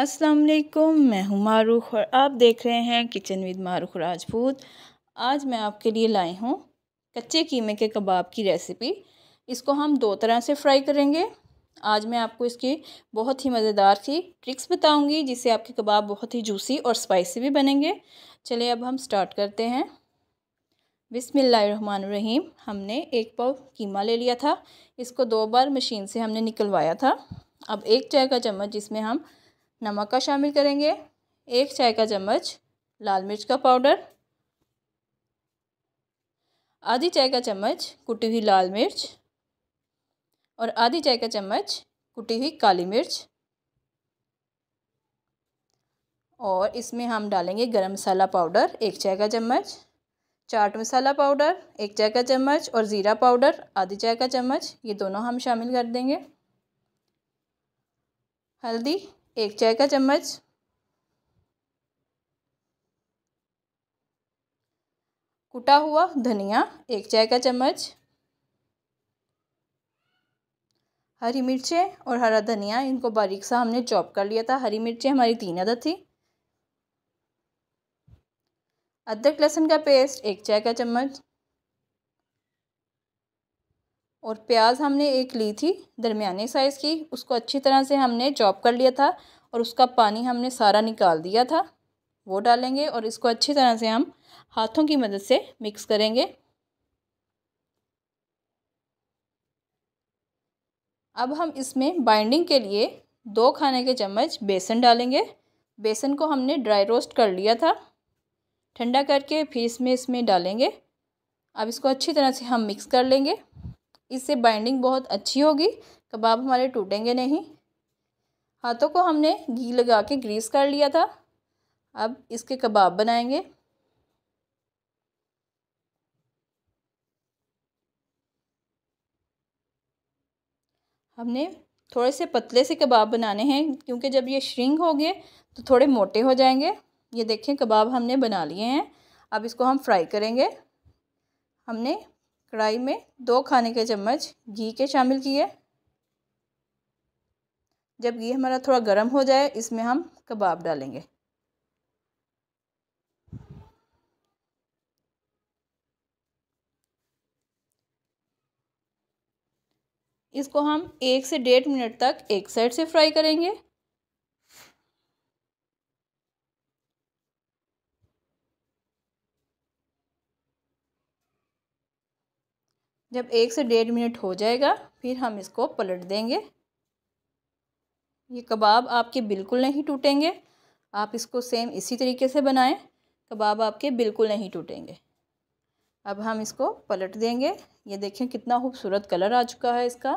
अस्सलाम वालेकुम मैं हूँ मारूख और आप देख रहे हैं किचन विद मारूख राजपूत आज मैं आपके लिए लाई हूँ कच्चे कीमे के कबाब की रेसिपी इसको हम दो तरह से फ्राई करेंगे आज मैं आपको इसकी बहुत ही मज़ेदार सी ट्रिक्स बताऊंगी जिससे आपके कबाब बहुत ही जूसी और स्पाइसी भी बनेंगे चलिए अब हम स्टार्ट करते हैं बिसमीम हमने एक पाव कीमा ले लिया था इसको दो बार मशीन से हमने निकलवाया था अब एक चाय का चम्मच जिसमें हम नमक का शामिल करेंगे एक चाय का चम्मच लाल मिर्च का पाउडर आधी चाय का चम्मच कुटी हुई लाल मिर्च और आधी चाय का चम्मच कुटी हुई काली मिर्च और इसमें हम डालेंगे गरम मसाला पाउडर एक चाय का चम्मच चाट मसाला पाउडर एक चाय का चम्मच और ज़ीरा पाउडर आधी चाय का चम्मच ये दोनों हम शामिल कर देंगे हल्दी एक चाय का चम्मच कुटा हुआ धनिया एक चाय का चम्मच हरी मिर्चें और हरा धनिया इनको बारीक सा हमने चॉप कर लिया था हरी मिर्चें हमारी तीन अदद थी अदरक लहसुन का पेस्ट एक चाय का चम्मच और प्याज हमने एक ली थी दरमियाने साइज़ की उसको अच्छी तरह से हमने चॉप कर लिया था और उसका पानी हमने सारा निकाल दिया था वो डालेंगे और इसको अच्छी तरह से हम हाथों की मदद से मिक्स करेंगे अब हम इसमें बाइंडिंग के लिए दो खाने के चम्मच बेसन डालेंगे बेसन को हमने ड्राई रोस्ट कर लिया था ठंडा करके फिर इसमें इसमें डालेंगे अब इसको अच्छी तरह से हम मिक्स कर लेंगे इससे बाइंडिंग बहुत अच्छी होगी कबाब हमारे टूटेंगे नहीं हाथों को हमने घी लगा के ग्रीस कर लिया था अब इसके कबाब बनाएंगे हमने थोड़े से पतले से कबाब बनाने हैं क्योंकि जब ये श्रिंग हो गए तो थोड़े मोटे हो जाएंगे ये देखें कबाब हमने बना लिए हैं अब इसको हम फ्राई करेंगे हमने कढ़ाई में दो खाने के चम्मच घी के शामिल किए जब घी हमारा थोड़ा गर्म हो जाए इसमें हम कबाब डालेंगे इसको हम एक से डेढ़ मिनट तक एक साइड से फ्राई करेंगे जब एक से डेढ़ मिनट हो जाएगा फिर हम इसको पलट देंगे ये कबाब आपके बिल्कुल नहीं टूटेंगे आप इसको सेम इसी तरीके से बनाएं कबाब आपके बिल्कुल नहीं टूटेंगे अब हम इसको पलट देंगे ये देखें कितना खूबसूरत कलर आ चुका है इसका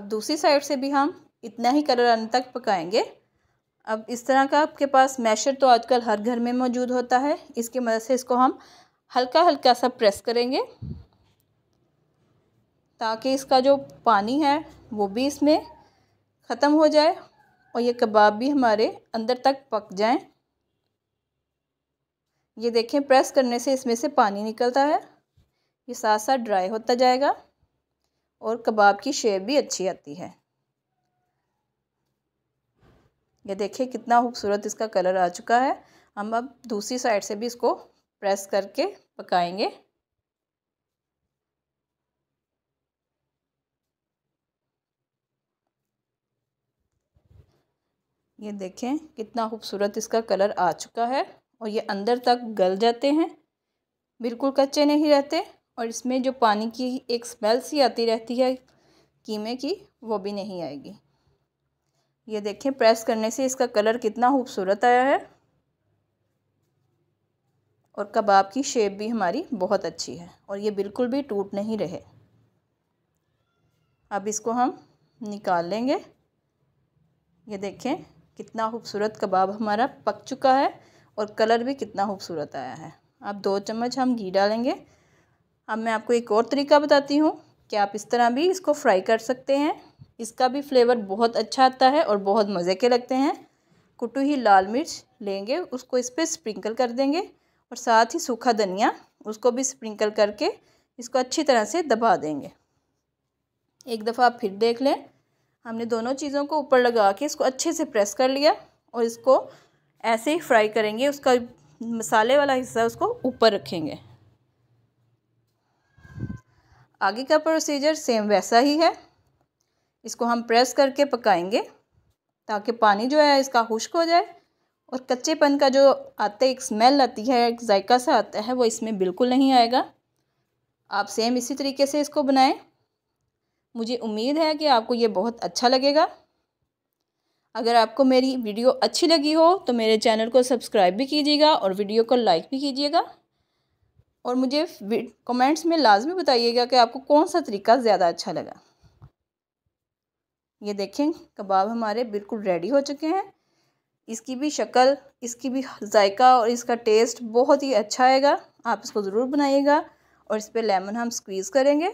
अब दूसरी साइड से भी हम इतना ही कलर आने तक पकाएंगे अब इस तरह का आपके पास मैशर तो आजकल हर घर में मौजूद होता है इसकी मदद से इसको हम हल्का हल्का सा प्रेस करेंगे ताकि इसका जो पानी है वो भी इसमें ख़त्म हो जाए और ये कबाब भी हमारे अंदर तक पक जाएं ये देखें प्रेस करने से इसमें से पानी निकलता है ये साथ साथ ड्राई होता जाएगा और कबाब की शेप भी अच्छी आती है ये देखिए कितना खूबसूरत इसका कलर आ चुका है हम अब दूसरी साइड से भी इसको प्रेस करके पकाएंगे ये देखें कितना खूबसूरत इसका कलर आ चुका है और ये अंदर तक गल जाते हैं बिल्कुल कच्चे नहीं रहते और इसमें जो पानी की एक स्मेल सी आती रहती है कीमे की वो भी नहीं आएगी ये देखें प्रेस करने से इसका कलर कितना खूबसूरत आया है और कबाब की शेप भी हमारी बहुत अच्छी है और ये बिल्कुल भी टूट नहीं रहे अब इसको हम निकाल लेंगे ये देखें कितना खूबसूरत कबाब हमारा पक चुका है और कलर भी कितना खूबसूरत आया है अब दो चम्मच हम घी डालेंगे अब मैं आपको एक और तरीका बताती हूँ कि आप इस तरह भी इसको फ्राई कर सकते हैं इसका भी फ्लेवर बहुत अच्छा आता है और बहुत मज़े के लगते हैं कुटू ही लाल मिर्च लेंगे उसको इस पर स्प्रिंकल कर देंगे और साथ ही सूखा धनिया उसको भी स्प्रिंकल करके इसको अच्छी तरह से दबा देंगे एक दफ़ा आप फिर देख लें हमने दोनों चीज़ों को ऊपर लगा के इसको अच्छे से प्रेस कर लिया और इसको ऐसे ही फ्राई करेंगे उसका मसाले वाला हिस्सा उसको ऊपर रखेंगे आगे का प्रोसीजर सेम वैसा ही है इसको हम प्रेस करके पकाएंगे ताकि पानी जो है इसका खुश्क हो जाए और कच्चेपन का जो आते एक स्मेल आती है एक जायका सा आता है वो इसमें बिल्कुल नहीं आएगा आप सेम इसी तरीके से इसको बनाएं मुझे उम्मीद है कि आपको ये बहुत अच्छा लगेगा अगर आपको मेरी वीडियो अच्छी लगी हो तो मेरे चैनल को सब्सक्राइब भी कीजिएगा और वीडियो को लाइक भी कीजिएगा और मुझे कमेंट्स में लाजमी बताइएगा कि आपको कौन सा तरीका ज़्यादा अच्छा लगा ये देखें कबाब हमारे बिल्कुल रेडी हो चुके हैं इसकी भी शक्ल इसकी भी जायका और इसका टेस्ट बहुत ही अच्छा आएगा आप इसको ज़रूर बनाइएगा और इस पर लेमन हम स्क्वीज़ करेंगे